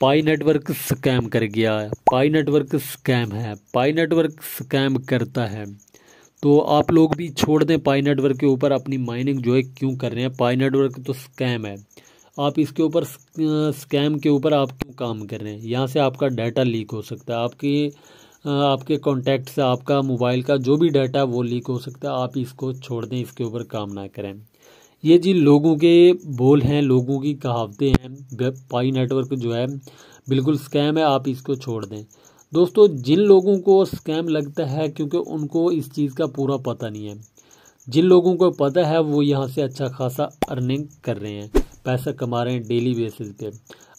पाई network scam कर गया पाई network scam है पाई नेटवर्क स्कैम करता है तो आप लोग भी छोड़ दें पाई नेटवर्क के ऊपर अपनी माइनिंग जो है क्यों कर रहे हैं पाई नेटवर्क तो स्कैम है आप इसके ऊपर स्कैम के ऊपर आप क्यों काम कर रहे हैं यहाँ से आपका डाटा लीक हो सकता है आपकी आपके कॉन्टैक्ट से आपका मोबाइल का जो भी डाटा वो लीक हो सकता है आप इसको छोड़ दें इसके ऊपर काम ना करें ये जी लोगों के बोल हैं लोगों की कहावतें हैं पाई नेटवर्क जो है बिल्कुल स्कैम है आप इसको छोड़ दें दोस्तों जिन लोगों को स्कैम लगता है क्योंकि उनको इस चीज़ का पूरा पता नहीं है जिन लोगों को पता है वो यहाँ से अच्छा खासा अर्निंग कर रहे हैं पैसा कमा रहे हैं डेली बेसिस पे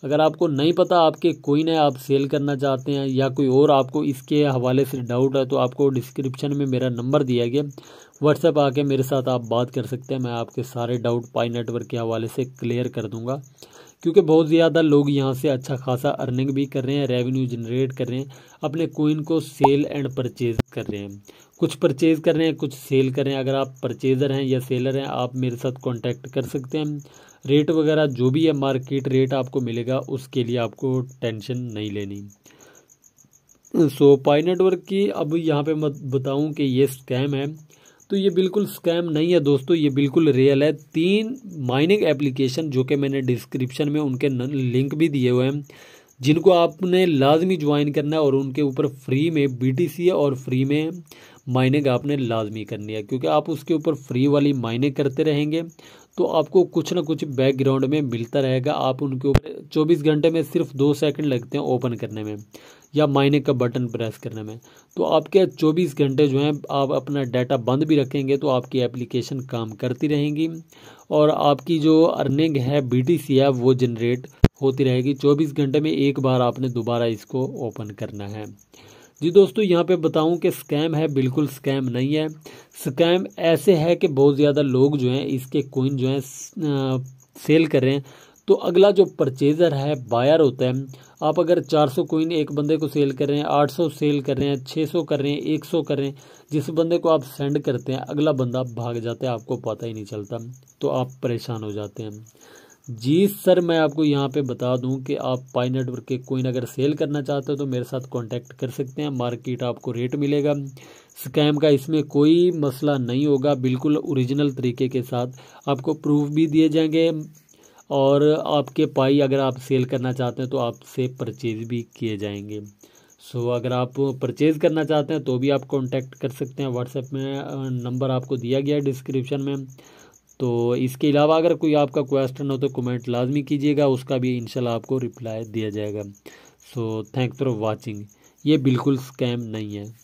अगर आपको नहीं पता आपके कोई ने आप सेल करना चाहते हैं या कोई और आपको इसके हवाले से डाउट है तो आपको डिस्क्रिप्शन में मेरा नंबर दिया गया व्हाट्सएप आके मेरे साथ आप बात कर सकते हैं मैं आपके सारे डाउट पाई नेटवर्क के हवाले से क्लियर कर दूंगा क्योंकि बहुत ज़्यादा लोग यहाँ से अच्छा खासा अर्निंग भी कर रहे हैं रेवेन्यू जनरेट कर रहे हैं अपने कोइन को सेल एंड परचेज कर रहे हैं कुछ परचेज कर रहे हैं कुछ सेल कर रहे हैं अगर आप परचेज़र हैं या सेलर हैं आप मेरे साथ कॉन्टैक्ट कर सकते हैं रेट वगैरह जो भी है मार्केट रेट आपको मिलेगा उसके लिए आपको टेंशन नहीं लेनी सो पाई नेटवर्क की अब यहाँ पे मत बताऊँ कि ये स्कैम है तो ये बिल्कुल स्कैम नहीं है दोस्तों ये बिल्कुल रियल है तीन माइनिंग एप्लीकेशन जो कि मैंने डिस्क्रिप्शन में उनके लिंक भी दिए हुए हैं जिनको आपने लाजमी ज्वाइन करना है और उनके ऊपर फ्री में सी और फ्री में माइनिंग आपने लाजमी करनी है क्योंकि आप उसके ऊपर फ्री वाली माइनिंग करते रहेंगे तो आपको कुछ ना कुछ बैकग्राउंड में मिलता रहेगा आप उनके ऊपर 24 घंटे में सिर्फ दो सेकंड लगते हैं ओपन करने में या मायने का बटन प्रेस करने में तो आपके 24 घंटे जो हैं आप अपना डाटा बंद भी रखेंगे तो आपकी एप्लीकेशन काम करती रहेंगी और आपकी जो अर्निंग है बीटीसी है वो जनरेट होती रहेगी 24 घंटे में एक बार आपने दोबारा इसको ओपन करना है जी दोस्तों यहाँ पे बताऊँ कि स्कैम है बिल्कुल स्कैम नहीं है स्कैम ऐसे है कि बहुत ज़्यादा लोग जो हैं इसके कोइन जो हैं सेल कर रहे हैं तो अगला जो परचेज़र है बायर होता है आप अगर 400 कोइन एक बंदे को सेल कर रहे हैं 800 सेल कर रहे हैं 600 कर रहे हैं 100 कर रहे हैं जिस बंदे को आप सेंड करते हैं अगला बंदा भाग जाता है आपको पता ही नहीं चलता तो आप परेशान हो जाते हैं जी सर मैं आपको यहाँ पे बता दूँ कि आप पाई नेटवर्क के कोइन अगर सेल करना चाहते हो तो मेरे साथ कांटेक्ट कर सकते हैं मार्केट आपको रेट मिलेगा स्कैम का इसमें कोई मसला नहीं होगा बिल्कुल ओरिजिनल तरीके के साथ आपको प्रूफ भी दिए जाएंगे और आपके पाई अगर आप सेल करना चाहते हैं तो आपसे परचेज भी किए जाएंगे सो so, अगर आप परचेज़ करना चाहते हैं तो भी आप कांटेक्ट कर सकते हैं व्हाट्सएप में नंबर आपको दिया गया है डिस्क्रिप्शन में तो इसके अलावा अगर कोई आपका क्वेश्चन हो तो कमेंट लाजमी कीजिएगा उसका भी इन आपको रिप्लाई दिया जाएगा सो थैंक फॉर वॉचिंग ये बिल्कुल स्कैम नहीं है